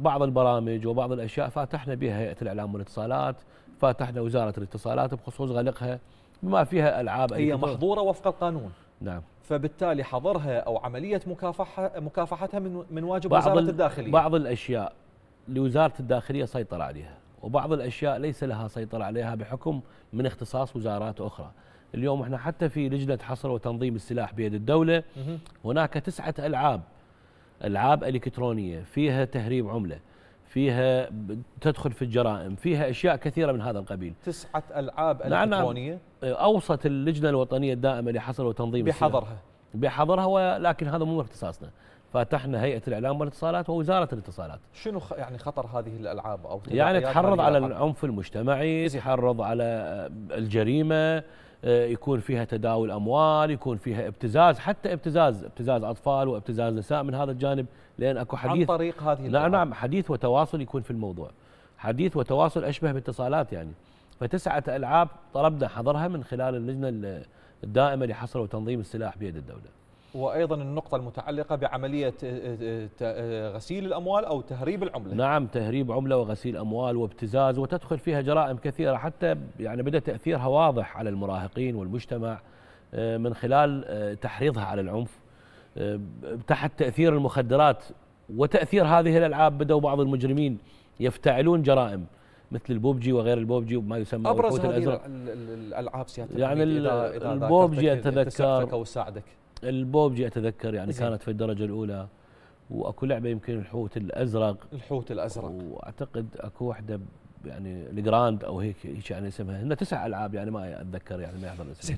بعض البرامج وبعض الاشياء فاتحنا بها هيئه الاعلام والاتصالات فاتحنا وزاره الاتصالات بخصوص غلقها بما فيها العاب هي محظوره وفق القانون نعم فبالتالي حظرها او عمليه مكافحه مكافحتها من من واجب بعض وزاره الداخليه بعض الاشياء لوزاره الداخليه سيطر عليها وبعض الاشياء ليس لها سيطره عليها بحكم من اختصاص وزارات اخرى اليوم احنا حتى في لجنه حصر وتنظيم السلاح بيد الدوله هناك تسعه العاب العاب الكترونيه فيها تهريب عمله فيها تدخل في الجرائم فيها اشياء كثيره من هذا القبيل تسعه العاب نعم، نعم. الكترونيه أه، اوصت اللجنه الوطنيه الدائمه لحصر وتنظيم بحظرها بحظرها ولكن هذا مو اختصاصنا فتحنا هيئه الاعلام والاتصالات ووزاره الاتصالات شنو يعني خطر هذه الالعاب او يعني تحرض على العنف المجتمعي تحرض على الجريمه آه، يكون فيها تداول اموال يكون فيها ابتزاز حتى ابتزاز ابتزاز اطفال وابتزاز نساء من هذا الجانب لان اكو حديث عن طريق هذه لا نعم حديث وتواصل يكون في الموضوع حديث وتواصل اشبه باتصالات يعني فتسعه العاب طلبنا حظرها من خلال اللجنه الدائمه لحصر وتنظيم السلاح بيد الدوله وايضا النقطه المتعلقه بعمليه آه، آه، آه، غسيل الاموال او تهريب العمله نعم تهريب عمله وغسيل اموال وابتزاز وتدخل فيها جرائم كثيره حتى يعني بدا تاثيرها واضح على المراهقين والمجتمع من خلال تحريضها على العنف تحت تاثير المخدرات وتاثير هذه الالعاب بداوا بعض المجرمين يفتعلون جرائم مثل البوبجي وغير البوبجي وما يسمى أبرز هذه الالعاب سياده يعني البوبجي اتذكر وساعدك البوبجي اتذكر يعني زي. كانت في الدرجه الاولى واكو لعبه يمكن الحوت الازرق الحوت الازرق واعتقد اكو واحده يعني الجراند او هيك هيك يعني اسمها هن تسع العاب يعني ما اتذكر يعني ما يحضر الاسم